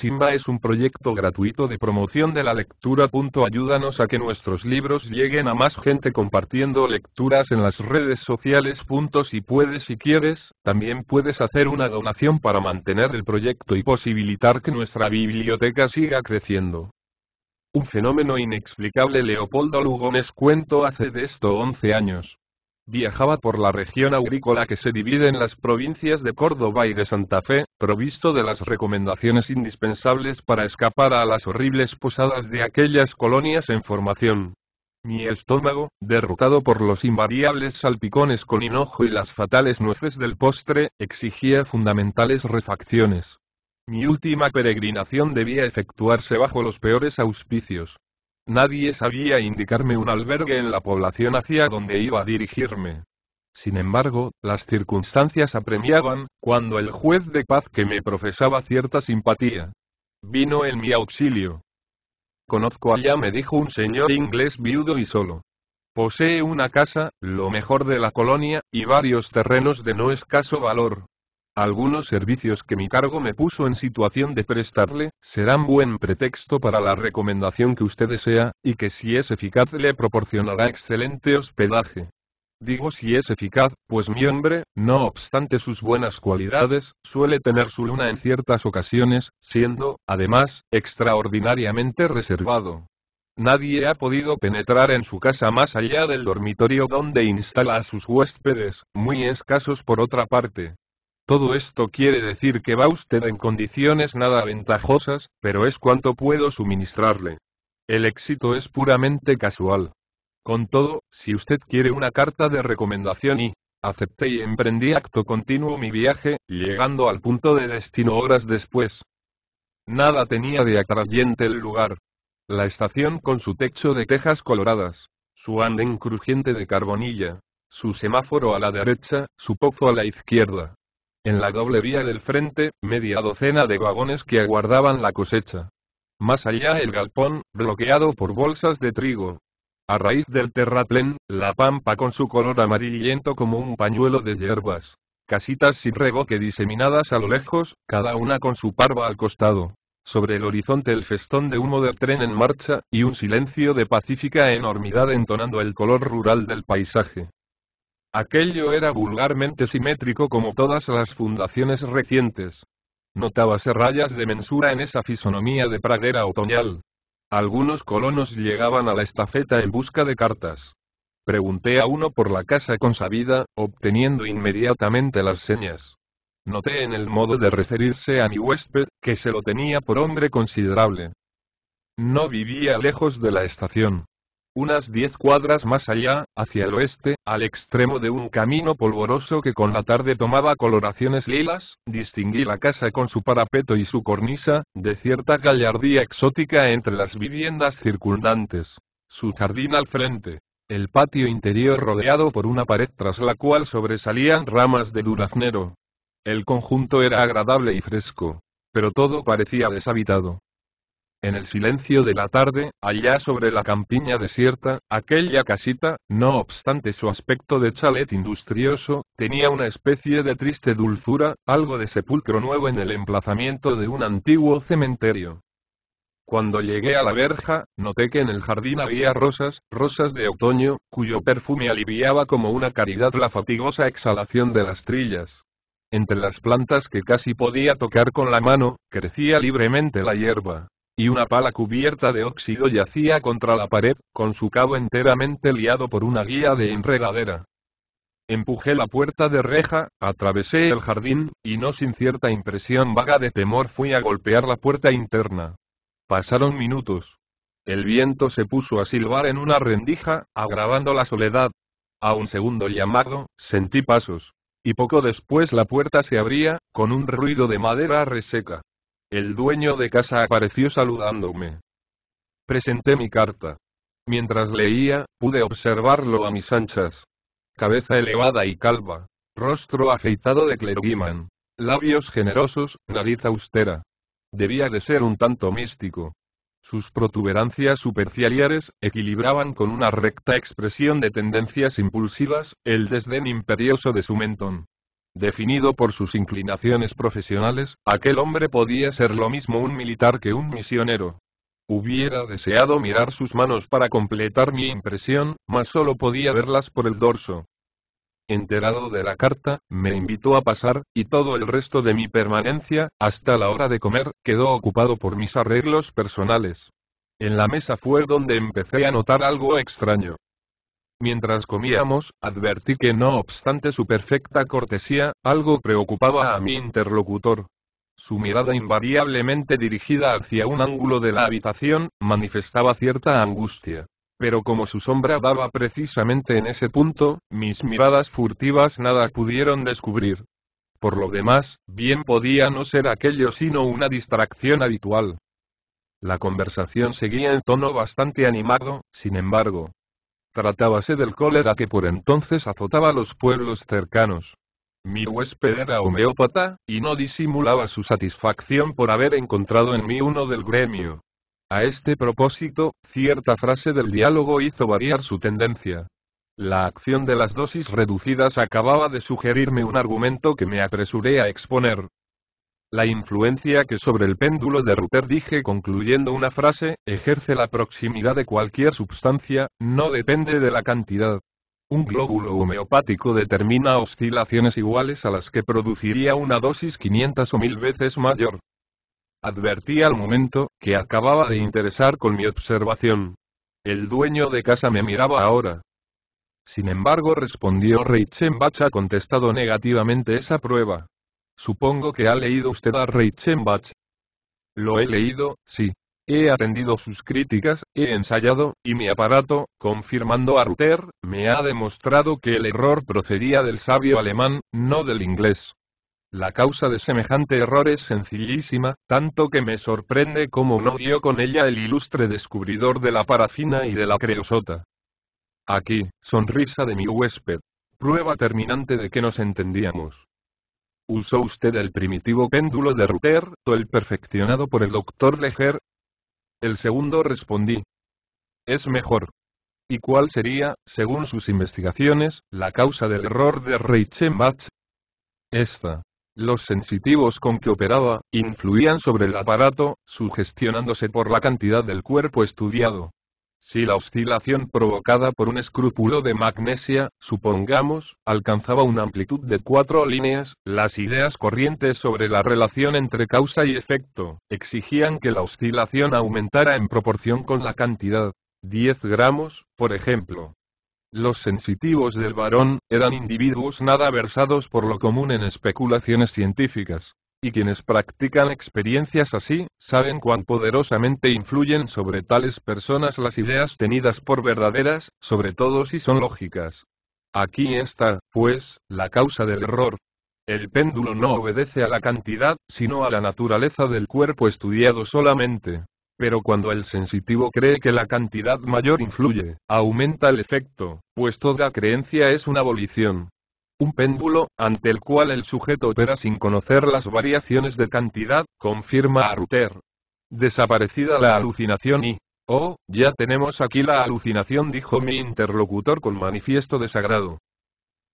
Simba es un proyecto gratuito de promoción de la lectura. Ayúdanos a que nuestros libros lleguen a más gente compartiendo lecturas en las redes sociales. Si puedes y quieres, también puedes hacer una donación para mantener el proyecto y posibilitar que nuestra biblioteca siga creciendo. Un fenómeno inexplicable Leopoldo Lugones cuento hace de esto 11 años. Viajaba por la región agrícola que se divide en las provincias de Córdoba y de Santa Fe, provisto de las recomendaciones indispensables para escapar a las horribles posadas de aquellas colonias en formación. Mi estómago, derrotado por los invariables salpicones con hinojo y las fatales nueces del postre, exigía fundamentales refacciones. Mi última peregrinación debía efectuarse bajo los peores auspicios. Nadie sabía indicarme un albergue en la población hacia donde iba a dirigirme. Sin embargo, las circunstancias apremiaban, cuando el juez de paz que me profesaba cierta simpatía, vino en mi auxilio. Conozco allá, me dijo un señor inglés viudo y solo. Posee una casa, lo mejor de la colonia, y varios terrenos de no escaso valor. Algunos servicios que mi cargo me puso en situación de prestarle, serán buen pretexto para la recomendación que usted desea, y que si es eficaz le proporcionará excelente hospedaje. Digo si es eficaz, pues mi hombre, no obstante sus buenas cualidades, suele tener su luna en ciertas ocasiones, siendo, además, extraordinariamente reservado. Nadie ha podido penetrar en su casa más allá del dormitorio donde instala a sus huéspedes, muy escasos por otra parte. Todo esto quiere decir que va usted en condiciones nada ventajosas, pero es cuanto puedo suministrarle. El éxito es puramente casual. Con todo, si usted quiere una carta de recomendación y acepté y emprendí acto continuo mi viaje, llegando al punto de destino horas después. Nada tenía de atrayente el lugar. La estación con su techo de tejas coloradas, su andén crujiente de carbonilla, su semáforo a la derecha, su pozo a la izquierda, en la doble vía del frente, media docena de vagones que aguardaban la cosecha. Más allá el galpón, bloqueado por bolsas de trigo. A raíz del terraplén, la pampa con su color amarillento como un pañuelo de hierbas. Casitas sin reboque diseminadas a lo lejos, cada una con su parva al costado. Sobre el horizonte el festón de humo del tren en marcha, y un silencio de pacífica enormidad entonando el color rural del paisaje. Aquello era vulgarmente simétrico como todas las fundaciones recientes. Notábase rayas de mensura en esa fisonomía de pradera otoñal. Algunos colonos llegaban a la estafeta en busca de cartas. Pregunté a uno por la casa consabida, obteniendo inmediatamente las señas. Noté en el modo de referirse a mi huésped, que se lo tenía por hombre considerable. No vivía lejos de la estación. Unas diez cuadras más allá, hacia el oeste, al extremo de un camino polvoroso que con la tarde tomaba coloraciones lilas, distinguí la casa con su parapeto y su cornisa, de cierta gallardía exótica entre las viviendas circundantes. Su jardín al frente, el patio interior rodeado por una pared tras la cual sobresalían ramas de duraznero. El conjunto era agradable y fresco, pero todo parecía deshabitado. En el silencio de la tarde, allá sobre la campiña desierta, aquella casita, no obstante su aspecto de chalet industrioso, tenía una especie de triste dulzura, algo de sepulcro nuevo en el emplazamiento de un antiguo cementerio. Cuando llegué a la verja, noté que en el jardín había rosas, rosas de otoño, cuyo perfume aliviaba como una caridad la fatigosa exhalación de las trillas. Entre las plantas que casi podía tocar con la mano, crecía libremente la hierba y una pala cubierta de óxido yacía contra la pared, con su cabo enteramente liado por una guía de enredadera. Empujé la puerta de reja, atravesé el jardín, y no sin cierta impresión vaga de temor fui a golpear la puerta interna. Pasaron minutos. El viento se puso a silbar en una rendija, agravando la soledad. A un segundo llamado, sentí pasos. Y poco después la puerta se abría, con un ruido de madera reseca. El dueño de casa apareció saludándome. Presenté mi carta. Mientras leía, pude observarlo a mis anchas. Cabeza elevada y calva. Rostro afeitado de clergyman. Labios generosos, nariz austera. Debía de ser un tanto místico. Sus protuberancias superciliares equilibraban con una recta expresión de tendencias impulsivas el desdén imperioso de su mentón. Definido por sus inclinaciones profesionales, aquel hombre podía ser lo mismo un militar que un misionero. Hubiera deseado mirar sus manos para completar mi impresión, mas solo podía verlas por el dorso. Enterado de la carta, me invitó a pasar, y todo el resto de mi permanencia, hasta la hora de comer, quedó ocupado por mis arreglos personales. En la mesa fue donde empecé a notar algo extraño. Mientras comíamos, advertí que no obstante su perfecta cortesía, algo preocupaba a mi interlocutor. Su mirada invariablemente dirigida hacia un ángulo de la habitación, manifestaba cierta angustia. Pero como su sombra daba precisamente en ese punto, mis miradas furtivas nada pudieron descubrir. Por lo demás, bien podía no ser aquello sino una distracción habitual. La conversación seguía en tono bastante animado, sin embargo, Tratábase del cólera que por entonces azotaba a los pueblos cercanos. Mi huésped era homeópata, y no disimulaba su satisfacción por haber encontrado en mí uno del gremio. A este propósito, cierta frase del diálogo hizo variar su tendencia. La acción de las dosis reducidas acababa de sugerirme un argumento que me apresuré a exponer, la influencia que sobre el péndulo de Rupert dije concluyendo una frase, ejerce la proximidad de cualquier sustancia, no depende de la cantidad. Un glóbulo homeopático determina oscilaciones iguales a las que produciría una dosis 500 o 1000 veces mayor. Advertí al momento, que acababa de interesar con mi observación. El dueño de casa me miraba ahora. Sin embargo respondió Reichenbach ha contestado negativamente esa prueba. Supongo que ha leído usted a Reichenbach. Lo he leído, sí. He atendido sus críticas, he ensayado, y mi aparato, confirmando a Ruther, me ha demostrado que el error procedía del sabio alemán, no del inglés. La causa de semejante error es sencillísima, tanto que me sorprende cómo no dio con ella el ilustre descubridor de la parafina y de la creosota. Aquí, sonrisa de mi huésped. Prueba terminante de que nos entendíamos. ¿Usó usted el primitivo péndulo de Ruther, o el perfeccionado por el doctor Leger? El segundo respondí. Es mejor. ¿Y cuál sería, según sus investigaciones, la causa del error de Reichenbach? Esta. Los sensitivos con que operaba, influían sobre el aparato, sugestionándose por la cantidad del cuerpo estudiado. Si la oscilación provocada por un escrúpulo de magnesia, supongamos, alcanzaba una amplitud de cuatro líneas, las ideas corrientes sobre la relación entre causa y efecto exigían que la oscilación aumentara en proporción con la cantidad, 10 gramos, por ejemplo. Los sensitivos del varón eran individuos nada versados por lo común en especulaciones científicas y quienes practican experiencias así, saben cuán poderosamente influyen sobre tales personas las ideas tenidas por verdaderas, sobre todo si son lógicas. Aquí está, pues, la causa del error. El péndulo no obedece a la cantidad, sino a la naturaleza del cuerpo estudiado solamente. Pero cuando el sensitivo cree que la cantidad mayor influye, aumenta el efecto, pues toda creencia es una abolición, un péndulo, ante el cual el sujeto opera sin conocer las variaciones de cantidad, confirma a Desaparecida la alucinación y, oh, ya tenemos aquí la alucinación, dijo mi interlocutor con manifiesto desagrado.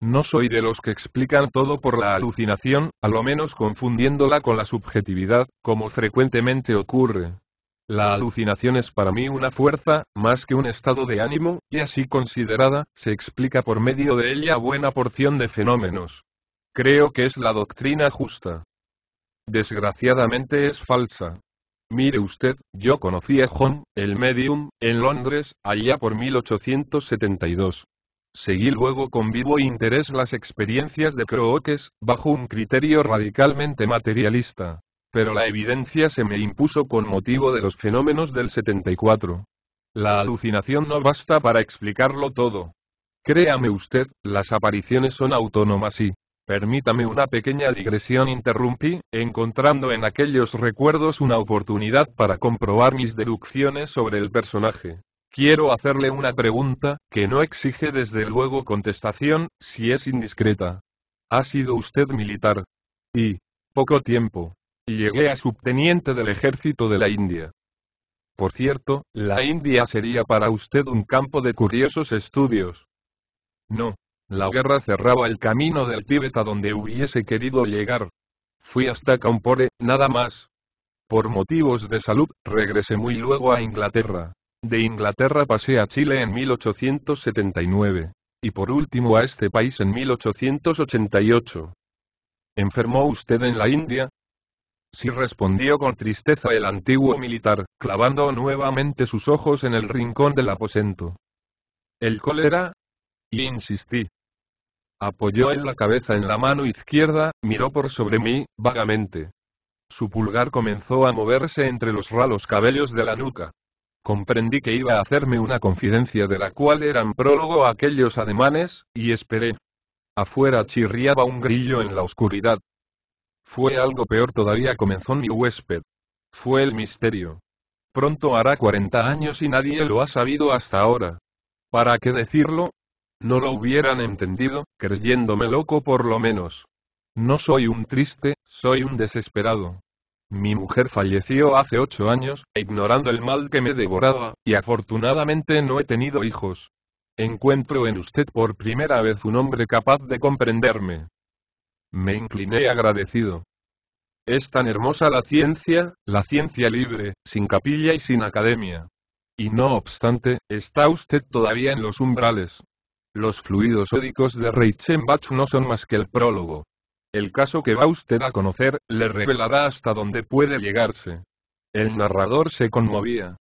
No soy de los que explican todo por la alucinación, a lo menos confundiéndola con la subjetividad, como frecuentemente ocurre. La alucinación es para mí una fuerza, más que un estado de ánimo, y así considerada, se explica por medio de ella buena porción de fenómenos. Creo que es la doctrina justa. Desgraciadamente es falsa. Mire usted, yo conocí a John, el medium, en Londres, allá por 1872. Seguí luego con vivo interés las experiencias de Crookes, bajo un criterio radicalmente materialista. Pero la evidencia se me impuso con motivo de los fenómenos del 74. La alucinación no basta para explicarlo todo. Créame usted, las apariciones son autónomas y, Permítame una pequeña digresión, interrumpí, encontrando en aquellos recuerdos una oportunidad para comprobar mis deducciones sobre el personaje. Quiero hacerle una pregunta, que no exige desde luego contestación, si es indiscreta. Ha sido usted militar. Y, poco tiempo. Llegué a subteniente del ejército de la India. Por cierto, la India sería para usted un campo de curiosos estudios. No. La guerra cerraba el camino del Tíbet a donde hubiese querido llegar. Fui hasta Kampore, nada más. Por motivos de salud, regresé muy luego a Inglaterra. De Inglaterra pasé a Chile en 1879. Y por último a este país en 1888. ¿Enfermó usted en la India? Sí respondió con tristeza el antiguo militar, clavando nuevamente sus ojos en el rincón del aposento. ¿El cólera? Y insistí. Apoyó en la cabeza en la mano izquierda, miró por sobre mí, vagamente. Su pulgar comenzó a moverse entre los ralos cabellos de la nuca. Comprendí que iba a hacerme una confidencia de la cual eran prólogo aquellos ademanes, y esperé. Afuera chirriaba un grillo en la oscuridad, fue algo peor todavía comenzó mi huésped. Fue el misterio. Pronto hará 40 años y nadie lo ha sabido hasta ahora. ¿Para qué decirlo? No lo hubieran entendido, creyéndome loco por lo menos. No soy un triste, soy un desesperado. Mi mujer falleció hace ocho años, ignorando el mal que me devoraba, y afortunadamente no he tenido hijos. Encuentro en usted por primera vez un hombre capaz de comprenderme. Me incliné agradecido. Es tan hermosa la ciencia, la ciencia libre, sin capilla y sin academia. Y no obstante, está usted todavía en los umbrales. Los fluidos ódicos de Reichenbach no son más que el prólogo. El caso que va usted a conocer, le revelará hasta dónde puede llegarse. El narrador se conmovía.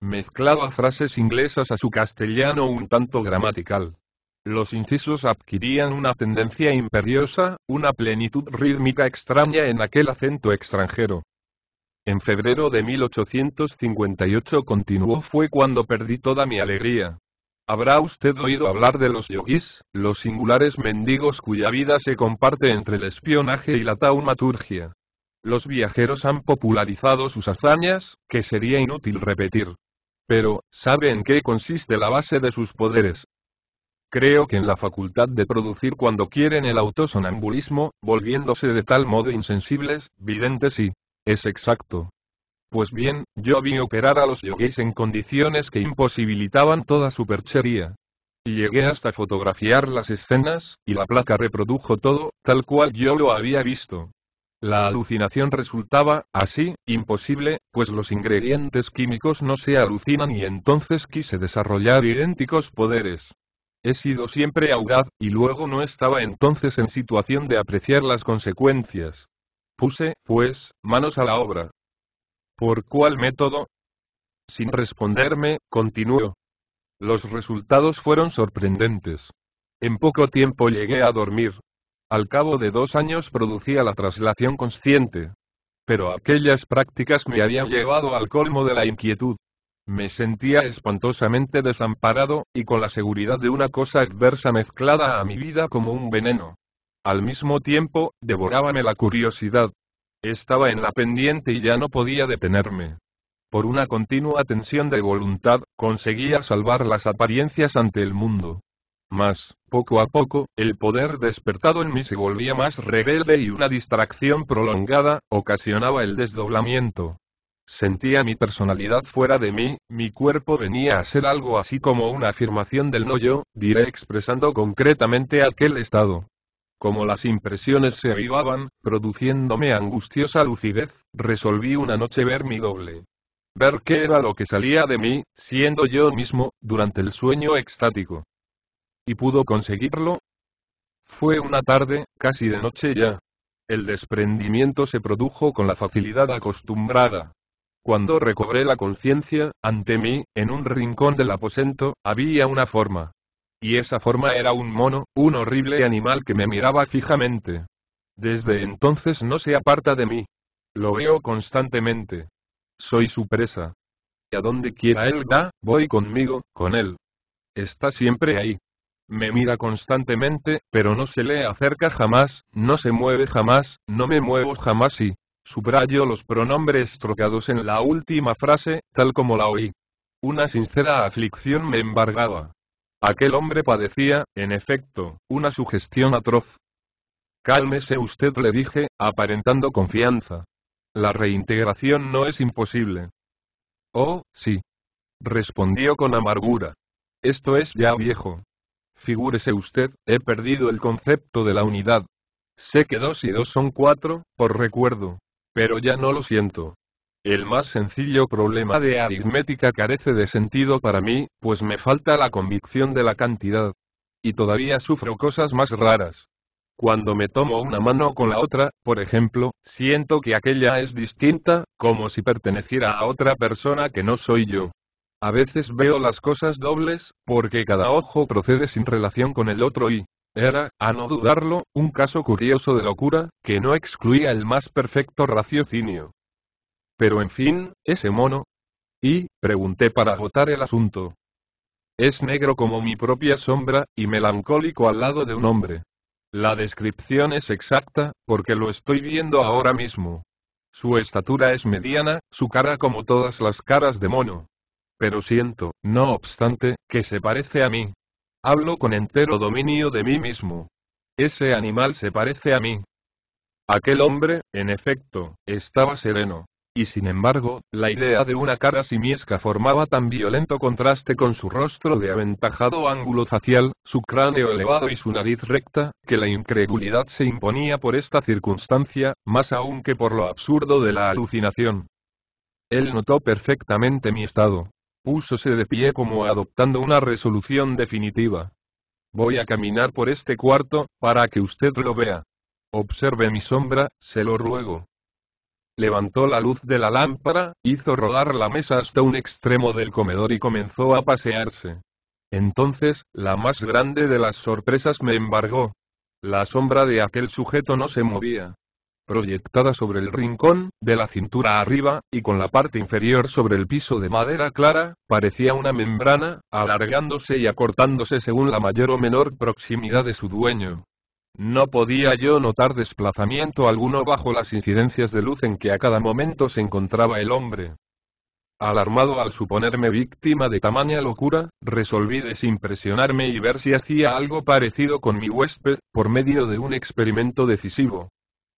Mezclaba frases inglesas a su castellano un tanto gramatical los incisos adquirían una tendencia imperiosa, una plenitud rítmica extraña en aquel acento extranjero. En febrero de 1858 continuó fue cuando perdí toda mi alegría. ¿Habrá usted oído hablar de los yogis, los singulares mendigos cuya vida se comparte entre el espionaje y la taumaturgia? Los viajeros han popularizado sus hazañas, que sería inútil repetir. Pero, ¿sabe en qué consiste la base de sus poderes? Creo que en la facultad de producir cuando quieren el autosonambulismo, volviéndose de tal modo insensibles, videntes y... Es exacto. Pues bien, yo vi operar a los yoguis en condiciones que imposibilitaban toda superchería. Llegué hasta fotografiar las escenas, y la placa reprodujo todo, tal cual yo lo había visto. La alucinación resultaba, así, imposible, pues los ingredientes químicos no se alucinan y entonces quise desarrollar idénticos poderes. He sido siempre audaz, y luego no estaba entonces en situación de apreciar las consecuencias. Puse, pues, manos a la obra. ¿Por cuál método? Sin responderme, continuó. Los resultados fueron sorprendentes. En poco tiempo llegué a dormir. Al cabo de dos años producía la traslación consciente. Pero aquellas prácticas me habían llevado al colmo de la inquietud. Me sentía espantosamente desamparado, y con la seguridad de una cosa adversa mezclada a mi vida como un veneno. Al mismo tiempo, devorábame la curiosidad. Estaba en la pendiente y ya no podía detenerme. Por una continua tensión de voluntad, conseguía salvar las apariencias ante el mundo. Mas, poco a poco, el poder despertado en mí se volvía más rebelde y una distracción prolongada, ocasionaba el desdoblamiento. Sentía mi personalidad fuera de mí, mi cuerpo venía a ser algo así como una afirmación del no yo, diré expresando concretamente aquel estado. Como las impresiones se avivaban, produciéndome angustiosa lucidez, resolví una noche ver mi doble. Ver qué era lo que salía de mí, siendo yo mismo, durante el sueño extático. ¿Y pudo conseguirlo? Fue una tarde, casi de noche ya. El desprendimiento se produjo con la facilidad acostumbrada, cuando recobré la conciencia, ante mí, en un rincón del aposento, había una forma. Y esa forma era un mono, un horrible animal que me miraba fijamente. Desde entonces no se aparta de mí. Lo veo constantemente. Soy su presa. Y a donde quiera él va, voy conmigo, con él. Está siempre ahí. Me mira constantemente, pero no se le acerca jamás, no se mueve jamás, no me muevo jamás y, Subrayo los pronombres trocados en la última frase, tal como la oí. Una sincera aflicción me embargaba. Aquel hombre padecía, en efecto, una sugestión atroz. Cálmese usted, le dije, aparentando confianza. La reintegración no es imposible. Oh, sí. Respondió con amargura. Esto es ya viejo. Figúrese usted, he perdido el concepto de la unidad. Sé que dos y dos son cuatro, por recuerdo. Pero ya no lo siento. El más sencillo problema de aritmética carece de sentido para mí, pues me falta la convicción de la cantidad. Y todavía sufro cosas más raras. Cuando me tomo una mano con la otra, por ejemplo, siento que aquella es distinta, como si perteneciera a otra persona que no soy yo. A veces veo las cosas dobles, porque cada ojo procede sin relación con el otro y, era, a no dudarlo, un caso curioso de locura, que no excluía el más perfecto raciocinio. Pero en fin, ese mono. Y, pregunté para agotar el asunto. Es negro como mi propia sombra, y melancólico al lado de un hombre. La descripción es exacta, porque lo estoy viendo ahora mismo. Su estatura es mediana, su cara como todas las caras de mono. Pero siento, no obstante, que se parece a mí. Hablo con entero dominio de mí mismo. Ese animal se parece a mí. Aquel hombre, en efecto, estaba sereno. Y sin embargo, la idea de una cara simiesca formaba tan violento contraste con su rostro de aventajado ángulo facial, su cráneo elevado y su nariz recta, que la incredulidad se imponía por esta circunstancia, más aún que por lo absurdo de la alucinación. Él notó perfectamente mi estado, Púsose de pie como adoptando una resolución definitiva. Voy a caminar por este cuarto, para que usted lo vea. Observe mi sombra, se lo ruego. Levantó la luz de la lámpara, hizo rodar la mesa hasta un extremo del comedor y comenzó a pasearse. Entonces, la más grande de las sorpresas me embargó. La sombra de aquel sujeto no se movía proyectada sobre el rincón, de la cintura arriba, y con la parte inferior sobre el piso de madera clara, parecía una membrana, alargándose y acortándose según la mayor o menor proximidad de su dueño. No podía yo notar desplazamiento alguno bajo las incidencias de luz en que a cada momento se encontraba el hombre. Alarmado al suponerme víctima de tamaña locura, resolví desimpresionarme y ver si hacía algo parecido con mi huésped, por medio de un experimento decisivo.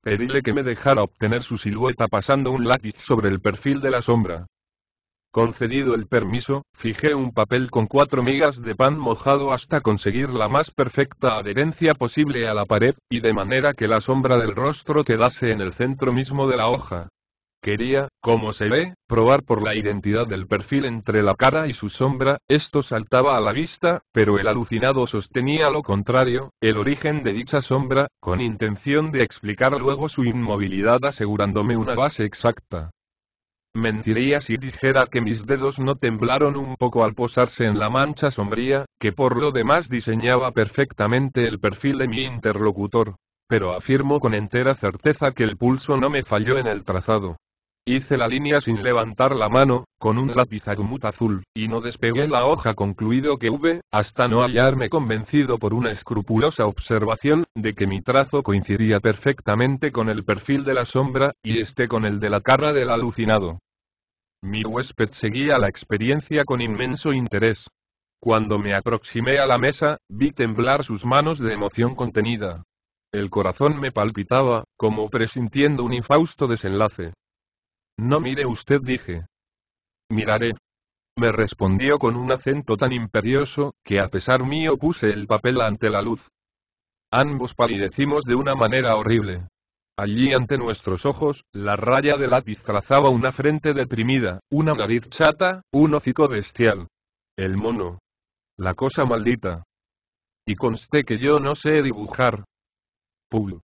Pedíle que me dejara obtener su silueta pasando un lápiz sobre el perfil de la sombra. Concedido el permiso, fijé un papel con cuatro migas de pan mojado hasta conseguir la más perfecta adherencia posible a la pared, y de manera que la sombra del rostro quedase en el centro mismo de la hoja. Quería, como se ve, probar por la identidad del perfil entre la cara y su sombra, esto saltaba a la vista, pero el alucinado sostenía lo contrario, el origen de dicha sombra, con intención de explicar luego su inmovilidad asegurándome una base exacta. Mentiría si dijera que mis dedos no temblaron un poco al posarse en la mancha sombría, que por lo demás diseñaba perfectamente el perfil de mi interlocutor. Pero afirmo con entera certeza que el pulso no me falló en el trazado. Hice la línea sin levantar la mano, con un lápiz azumut azul, y no despegué la hoja concluido que hube, hasta no hallarme convencido por una escrupulosa observación, de que mi trazo coincidía perfectamente con el perfil de la sombra, y este con el de la cara del alucinado. Mi huésped seguía la experiencia con inmenso interés. Cuando me aproximé a la mesa, vi temblar sus manos de emoción contenida. El corazón me palpitaba, como presintiendo un infausto desenlace. No mire usted dije. Miraré. Me respondió con un acento tan imperioso, que a pesar mío puse el papel ante la luz. Ambos palidecimos de una manera horrible. Allí ante nuestros ojos, la raya de lápiz trazaba una frente deprimida, una nariz chata, un hocico bestial. El mono. La cosa maldita. Y consté que yo no sé dibujar. Pul.